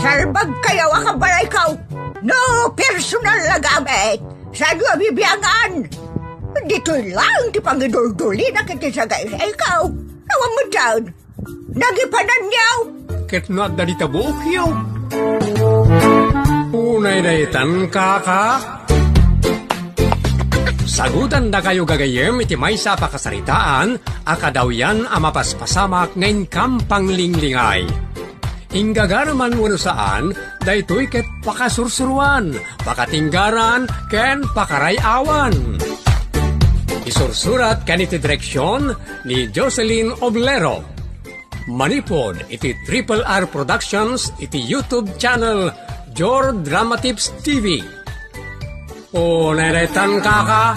Sarbag kayo akabar ikaw. No personal na gamit. Sa iyo bibiyangan. Dito lang ti pangidul-duli na kiti sa guys. Ikaw, nawa mo dyan. Nagipanan niyaw. Kit na dali tabuk yaw. Unay na itan kaka. Sagutan da kayo gagayem iti may sa pakasaritaan, akadawyan ang mapaspasamak ngayon kampang linglingay. Inggaganuman wano saan, daytoy ket pakasursuruan, pakatinggaran, ken pakarayawan. Isursurat kaniti direksyon ni Jocelyn Oblero. Manipod iti Triple R Productions iti YouTube channel Jor Dramatips TV. O neretan kaka!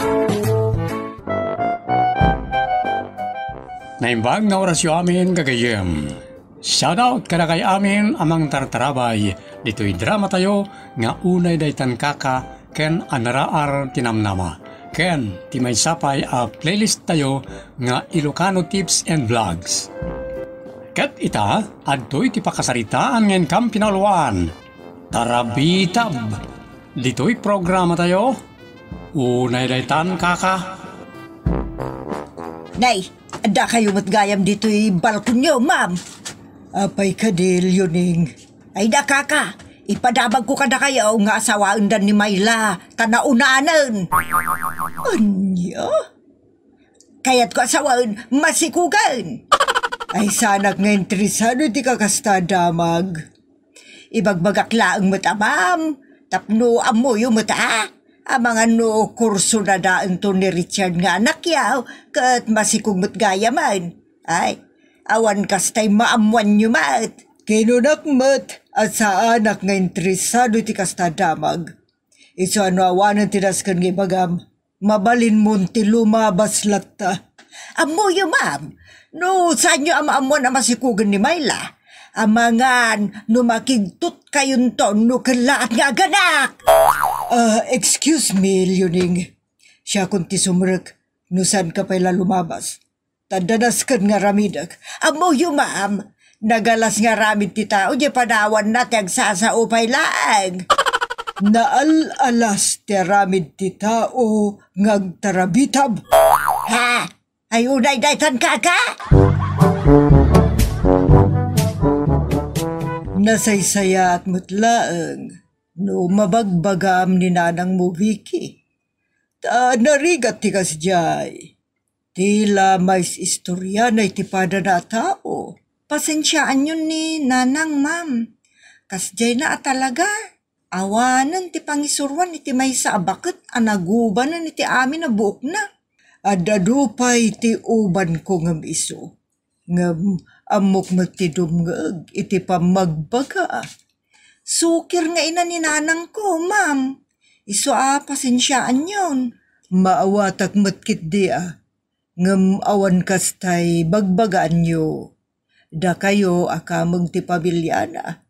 Naimbag na orasyo amin kagayem. Shoutout kada kay amin amang tartarabay. Dito'y drama tayo nga unay daytan kaka ken anaraar tinamnama. Ken ti may sapay a playlist tayo nga Ilocano Tips and Vlogs. Kat ita adtoy ti pakasaritaan ngem kam pinalwan. Tarabitab. Dito'y programa tayo. Unay daytan kaka. Nay, ada kayo matgayam dito'y balkon nyo, ma'am. Apay ka dil yuning. Ay da kaka, ipadabag ko kada kayo nga asawa undan ni Mayla, tanaunaanan. Anya? Kaya't ko asawaan, masikugan. Ay sanak nga di ti kakasta damag. Ibagbagak laang matamam, tapno amoyo mata. Amang ano kurso na daan to ni Richard nga anak yaw, kat masikugmat gaya man. Ay, awan kastay maamuan nyo mat. Kinunak mat, at sa anak nga interesado ti kasta damag. Iso ano awanan ti daskan nga bagam, mabalin mo ti lumabas latta. yu ma'am, no saan nyo ama amuan masikugan ni Myla? Amangan, numakigtut kayon to, nukalaat nga ganak. Uh, excuse me, Liuning. Siya kunti sumrek, nusan ka pala lumabas. Tadadas kan nga ramidak. Amo yung maam, nagalas nga ramid ti tao, di panawan na ti agsasaupay laag. Naalalas ti ramid ti tao, ngagtarabitab. Ha? Ayunay daytan ka ka? Nasaysaya at mutlaang, no mabagbagam ni Nanang Mubiki. Ta narigat ti kasjay Tila may istorya na itipada na tao. Pasensyaan yun ni nanang ma'am. Kasjay na talaga. Awanan ti pangisuruan iti may sa abaket anagubanan iti amin na buok na. Adadupay iti uban ko ngam iso. Ngam amok magtidumgag iti pamagbaga. Sukir nga ina ni nanang ko, ma'am. Iso a ah, pasensyaan yun. Maawatak matkit di ah ngem awan kastay bagbagaan nyo. Da kayo akamang ti pabilyana,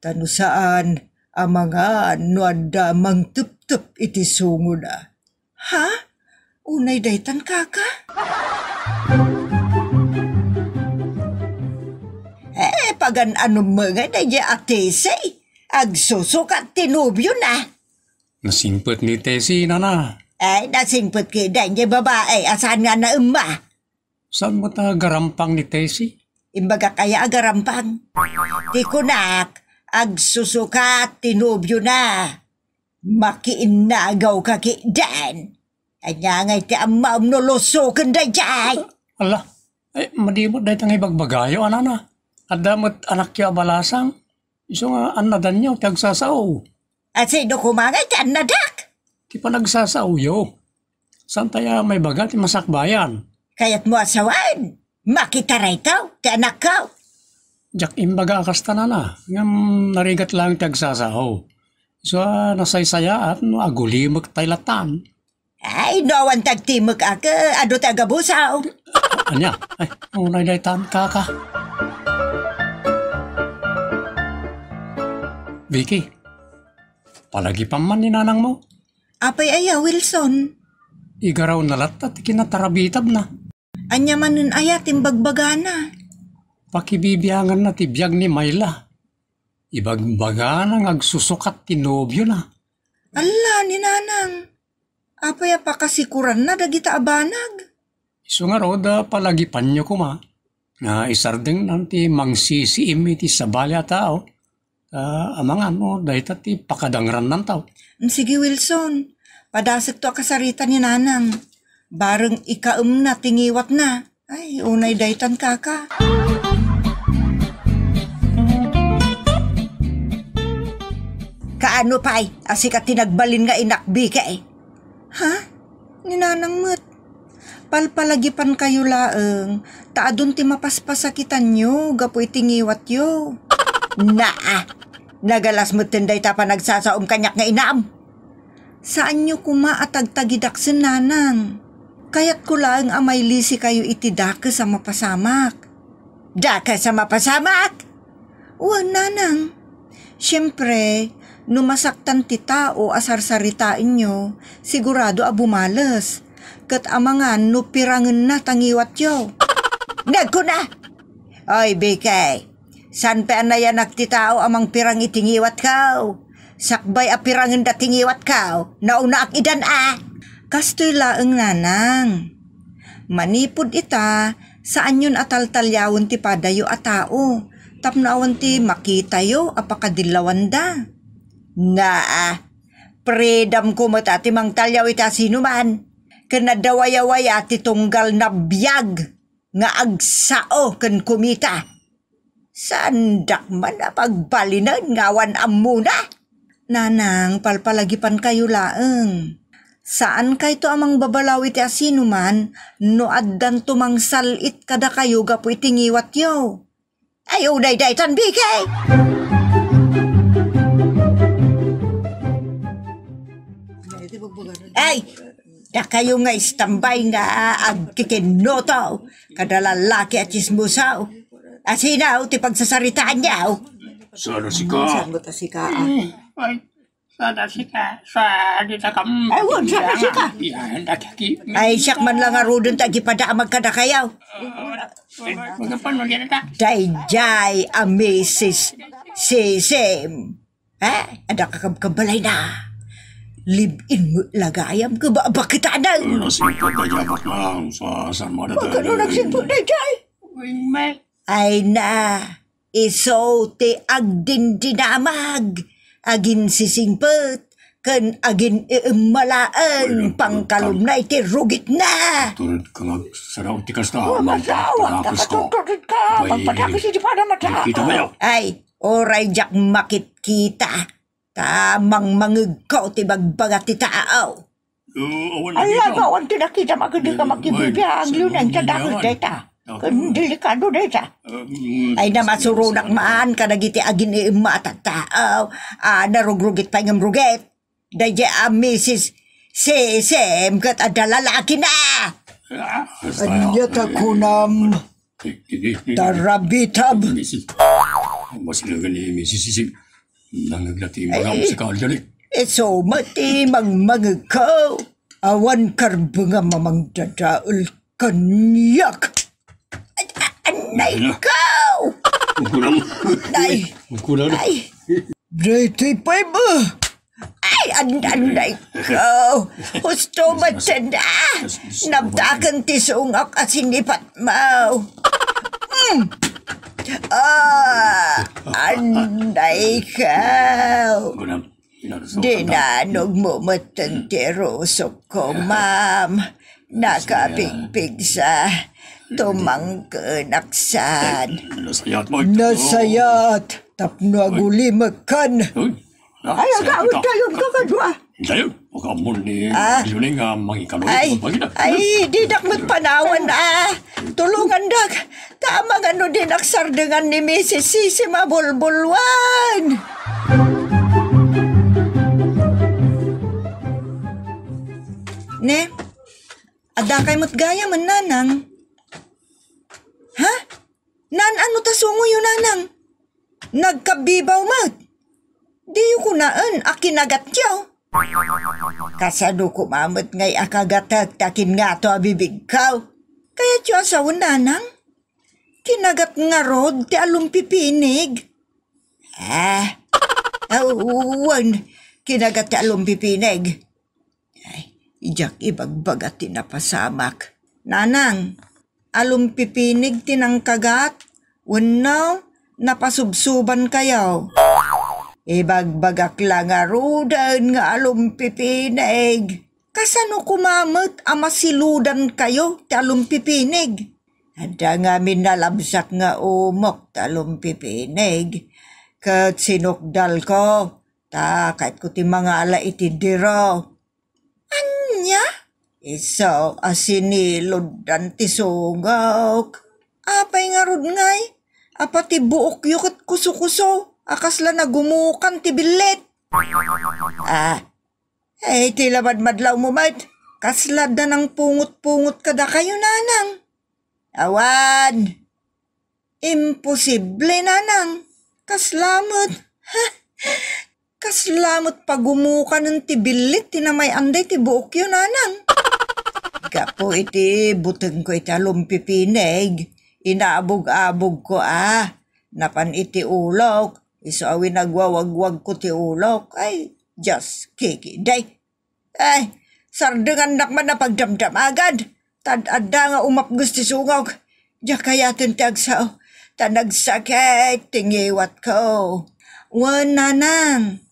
tanusaan amangan no adda mangtup-tup iti sunguna. Ha? Unay daytan kaka? eh, pagan ano mga daya atesay, at tinubyo na. Nasimpot ni Tesi Nana. Ay, dasing pagkidan niya babae, asan nga na umma. Saan mo ta garampang ni Tesi? Imbaga kaya agarampang. Di kunak, agsusukat, tinubyo na. agaw ka kidan. Kanya nga iti amaw no lusukan da jay. Ala, ay madimot da itang ibagbagayo, anana. Adamot anak kya balasang. Iso nga anadan niyo, tagsasaw. At sino kumangay, anadan ti panagsasauyo. San taya may baga ti masakbayan? Kayat mo asawaan, makitaray tao, ti anak kao. Jak imbaga akas tanana, ngam narigat lang ti agsasaho. So nasaysaya at no agulimag taylatan. Ay, noan tagtimag aka, ado tagabusaw. Anya, ay, unay day ka ka. Vicky, palagi pa man nanang mo. Apay aya, Wilson. Igaraw na latat, kinatarabitab na. Anya man nun aya, timbagbaga na. Pakibibiyangan na tibiyag ni Mayla. Ibagbaga na ngagsusukat tinobyo na. Ala, ni nanang. Apay apakasikuran na dagita abanag. So nga roda palagi panyo kuma. Na isardeng nanti mangsisiim iti sabali tao. Uh, ah, amang ano, dahita ti pakadangran ng tao. Sige Wilson, Padasak to akasarita ni nanang. Barang ikaum na tingiwat na. Ay, unay daytan kaka. Kaano pa ay asika tinagbalin nga inakbi ka eh. Ha? Ni nanang mat. Palpalagipan kayo laeng. Taadon ti mapaspasakitan nyo. Gapoy tingiwat yo. Naa. Nagalas mo tinday ta nagsasaom kanyak nga inaam saan nyo kuma at atagtagidak nanang. Kayat ko lang amay lisi kayo itidaka sa mapasamak. Daka sa mapasamak? Uwang nanang. Siyempre, numasaktan ti tao asarsaritain nyo, sigurado abumalas. Kat amangan no pirangan na tangiwat yo. Nagko na! Oy, Bikay, saan pa na yan nagtitao amang pirang itingiwat kao? Sakbay apirang dating iwat kao, nauna ak idan a. Kastoy laeng nanang. Manipod ita, saan yun ataltalyawon ti padayo a tao, tapnaawan ti makita yo apakadilawan da. Naa, predam ko matati mang talyaw ita sinuman, kanadawayawaya ti tunggal na biyag, nga agsao ken kumita. Sandak man na pagbalinan ngawan amuna. muna. Nanang, palpalagipan kayo laeng. Saan kay to amang babalaw iti eh, asino man, no addan tumangsalit salit kada kayo gapo itingiwat yo. Ayo day day tan bikay! Ay, da kayo nga istambay nga agkikinotaw, kada lalaki at ismusaw. Asinaw ti pagsasaritaan niyaw. Sano si ka? Saan si ka? Mm. Ay, wag sa na sika. Ay, siyak man lang aro dun ta, gipada ang magkadakayaw. Dayjay, amisis, sisim. Ha? Ada kabalay na. Live-in mo lagayam ka ba? Bakit anay? Nasimpo na yan at sa asan mo na tayo. Magkano nagsimpo na jay? Ay na, iso te agdindinamag. dinamag agin sisingpet ken agin eh, eh, malaan pangkalumna iti rugit na. Turut kang saraw ti kasta. Masawa, takatuturit ka. Pagpatakis iti pada mata. Kita mayo. Ay, oray jak makit kita. Tamang mangigkaw ti bagbagat ti taaw. Ay, awan nakita magandang ka makibibihan lunan sa dakot ta. Oh. Delikado deh ta. Hmm. Ay na masurunak maan kadagiti agin ni ima tao. Ah, narugrugit pa ng rugit. Dahil ah, misis si sem kat adala laki na. Anyata kunam tarabitab. Mas nagani misis si nangaglati mga ang sakal dali. So mati magmangakaw. Awan karbunga mamang dadaul kanyak. na go! Ang kulang. Nay! Ang kulang. Nay! Day, day, five ah! Ay, andan na ikaw! Husto ba na? Nabdakan ti sungak asinipat mau. Mm. Ah, hmm. ah anday ikaw! Kulang. Dinanog mo matantirusok ko, ma'am. Ah. Nakapigpig sa Tumangke naksan. Nasayat mo. Nasayat. Tapno aguli makan. Ay, agawin tayo kakadwa. Dayo, magamon ni ah. Yuling nga mangikaloy. Ay, ano ay, di dak magpanawan ah. Tulungan dak. Tama nga no din aksardengan ni Mrs. Sisi Mabulbulwan. Ne, ada kay matgaya man nanang. Ha? Nan ano ta sungo yun nanang? Nagkabibaw mat. Di ko naan akinagat kyo. Kasano kumamot ngay akagatag takin nga to abibig kao. Kaya tiyo sa nanang? Kinagat nga rod ti along pipinig. Ah, eh, awan, kinagat ti along pipinig. Ay, ijak ibagbagat ti napasamak. Nanang, alumpipinig tinangkagat, wanaw, napasubsuban kayaw. Ibagbagak lang arudan nga alumpipinig. Kasano kumamot amasiludan kayo ti alumpipinig? Handa nga minalabsak nga umok ti alumpipinig. Kat sinukdal ko, ta kahit ko ti mga ala itidiro. Isaw asinilod dan tisugawk. Apay nga rod ngay. Apa ti buok yukat kuso Akas la nagumukan ti billet. Ah, eh ti labad madlaw mo mat. Kaslad na ng pungot-pungot kada kayo nanang. Awan! Imposible nanang. Kaslamot. Kaslamot pagumukan ng tibilit tinamay anday tibuok yun nanang. Kapo iti buteng ko iti lumpipinig. Inaabog-abog ko ah. Napan iti ulok. Iso awi nagwawagwag ko ti ulok. Ay, just kiki. Day. Ay, sardengan nakman na pagdamdam agad. Tadada nga umapgus ti sungog. Diya kayatin ti agsaw. Tanagsakit tingiwat ko. Wan nanang.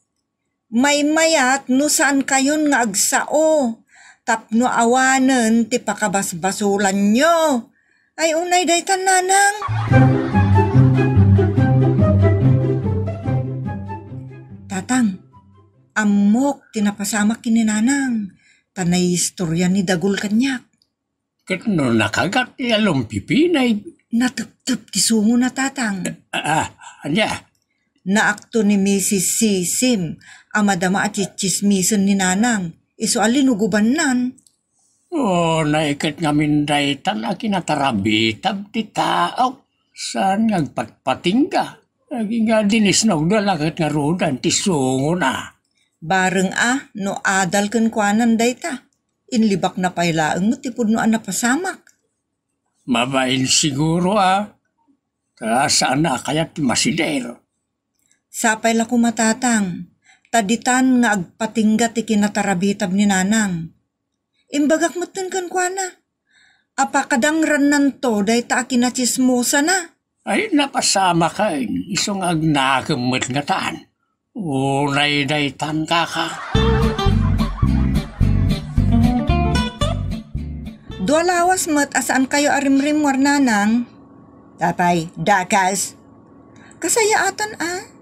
May mayat no saan kayon nga agsao tapno awanen ti pakabasbasulan nyo. Ay unay day tananang. Tatang, amok tinapasama kininanang, tanay istorya ni Dagul kanyak. Kano nakagat ni along pipinay. Natuptup ti sungo na tatang. Ah, ah, anya? Naakto ni Mrs. Sisim, amadama at chismisan ni nanang Iso alin hugubanan. Oh, naikat nga min daitan na kinatarabitab ti tao. Saan nagpatpatingga? Naging nga dinis na udalagat nga rodan ti sungo na. Bareng ah, no adal kan kwanan dayta. Inlibak na pailaang mo tipod no anapasamak. Mabain siguro ah. Ta saan na kaya ti masider? Sapay la kumatatang. Taditan nga agpatingga ti kinatarabitab ni nanang. Imbagak matan kan kwa na. Apakadangran nanto day ta kinachismosa na. Ay napasama ka eh. isong agnagamit nga taan. Unay day tan ka ka. Dualawas mat asaan kayo arimrim war nanang? Tapay, dakas. Kasaya atan ah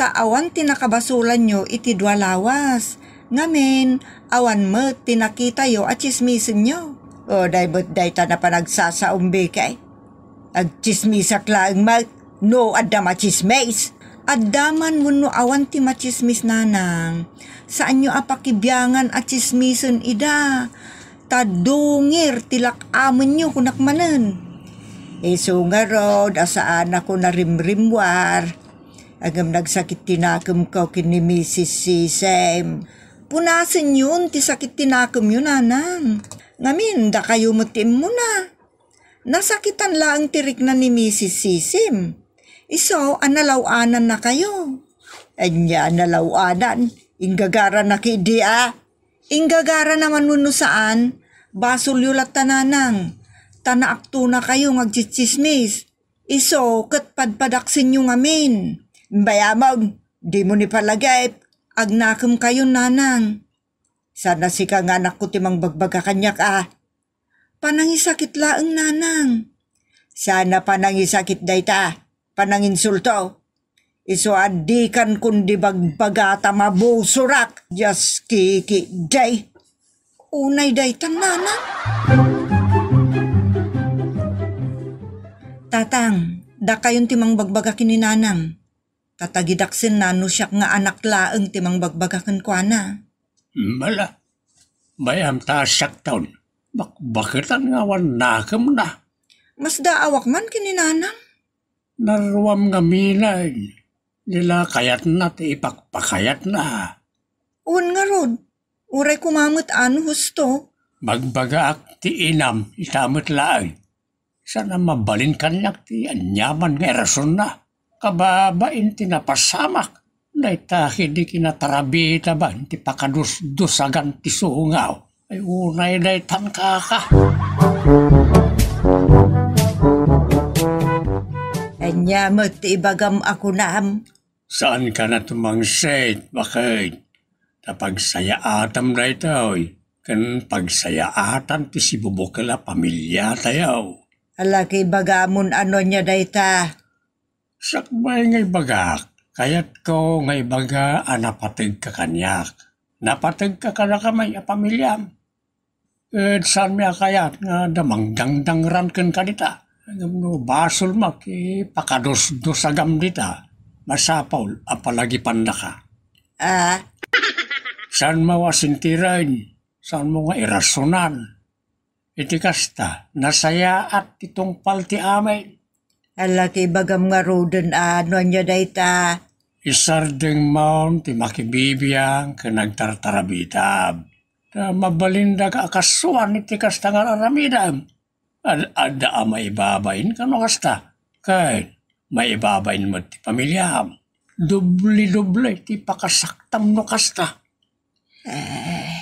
ta awan tinakabasulan nyo iti dwalawas. Ngamin, awan mo tinakita yo at chismisin nyo. O, day ba't day ta na panagsasaumbi kay? Ag chismisak laang mag, no adda machismes. Adaman mo no awan ti machismis nanang. Saan nyo apakibyangan at chismisan ida? Tadungir tilak amin nyo kunakmanan. Isungarod asaan ako na rimrimwar Agam nagsakit tinakam ka kini Mrs. si Sam. Punasan yun, ti sakit tinakam yun, nanang. Ngamin, da kayo mutim mo na. Nasakitan lang tirik na ni Mrs. Sisim. Iso, analawanan na kayo. Anya, analawanan. Ingagara na kidi ah. Ingagara naman nuno saan, basol yulat tananang. Tanaakto na kayo ngagchichismis. Iso, katpadpadaksin yung amin. Bayamag, di mo ni palagay, agnakam kayo nanang. Sana si kang anak ko timang bagbaga kanya ka. Panangisakit laang nanang. Sana panangisakit dayta, paninsulto. Iso adikan kundi bagbaga tamabusurak. Diyas kiki day. Unay dayta, nanang. Tatang, da kayon timang bagbaga kininanang. Tatagidaksin na no siyak nga anak laeng timang bagbagakan kwa na. Mala, bayam ta siyak taon. Bak bakitan nga wan nakam na. Mas daawak man kininanam. Narwam nga minay. Nila kayat na ti ipakpakayat na. Un nga rod, uray kumamot ano husto. Magbagaak ti inam itamot laeng. Sana mabalin kanyak ti anyaman nga erason na kababain tinapasamak dayta hindi kinatarabi taban ti pakadusdusagan ti suungaw ay unay daytan kaka Anya mo ti ibagam ako naam. Saan ka na tumangsit? Bakit? Tapagsayaatan na ito. Kan pagsayaatan ti si bubukala pamilya tayo. Alaki bagamon ano niya dayta sakbay ngay bagak, kayat ko ngay baga anapatig ka kanyak. Napatig ka kana kamay a pamilyam. Ed saan miya kayat nga damang dangdang ranken kanita. No, basol mak, eh, pakados-dosagam dita. Masapaul, apalagi pandaka. ka. Ah? Uh. Saan mawasintirain? Saan mo nga irasonan? Itikasta, nasaya at itong palti amay Ala ti bagam nga roden a no nyo dayta. Isardeng maon ti makibibiyang nagtartarabitab Ta mabalinda ka kasuan iti kastangan aramidam. Ad ada a maibabain ka kasta. Kay maibabain mo ti pamilyam. Dubli-dubli ti pakasaktam no kasta. Eh.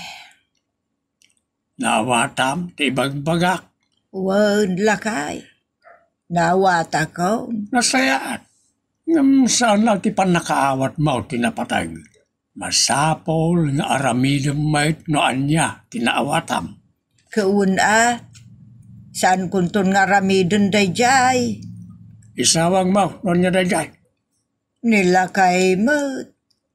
Nawatam ti bagbagak. Wan lakay. Naawat ako. Nasayaan. Saan lang ti panakaawat mo tinapatag. Masapol nga aramidong mait no anya tinaawatam. Kaun a, saan kuntun nga aramidon dayjay? Isawang mao, no nya dayjay. Nila kay mat.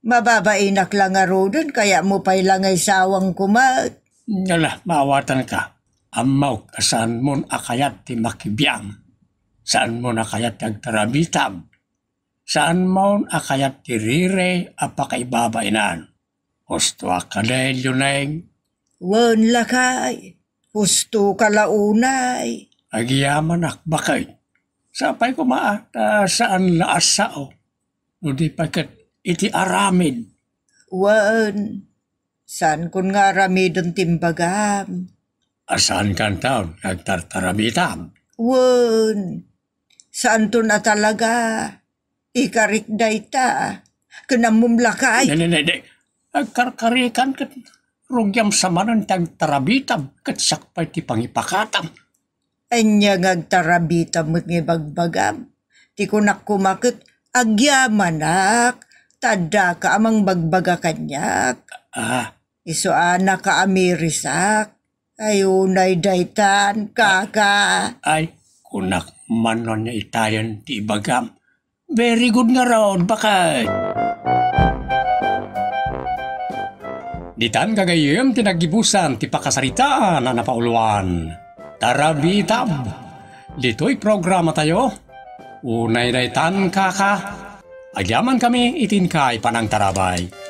Mababainak lang arodon kaya mo pa'y lang ay sawang kumat. Nala, maawatan ka. Amaw kasan mon akayat ti makibiyang Saan mo na kayat nagtarabitab? Saan mo na kayat tirire apakaibaba inan? Gusto ka din yuneng? Wan lakay, gusto ka launay. Agiyaman akbakay. Sapay ko maat uh, ah, saan laas sao. Nudi pagkat iti aramin. Wan, saan kun nga aramidon timbagam? Asan ah, kan taon nagtartaramitam? Wan, Saan to na talaga? Ikarikday ta. Kanamumlakay. Nene, nene. Karkarikan kat rugyam samanan tang tarabitam kat sakpay ti pangipakatam. Anya ngag tarabitam mo't bagbagam. Ti kunak kumakit agyamanak. Tada ka amang bagbaga kanyak. Ah. Iso anak ka amirisak. Ayunay daytan kaka. Ay. Kunak manon non niya itayan ti ibagam. Very good nga raw, baka... Ditan kagayem tinagibusan ti pakasaritaan na napauluan. Tarabitab! Dito'y programa tayo. Unay daytan kaka. Agyaman kami itin kay panang tarabay.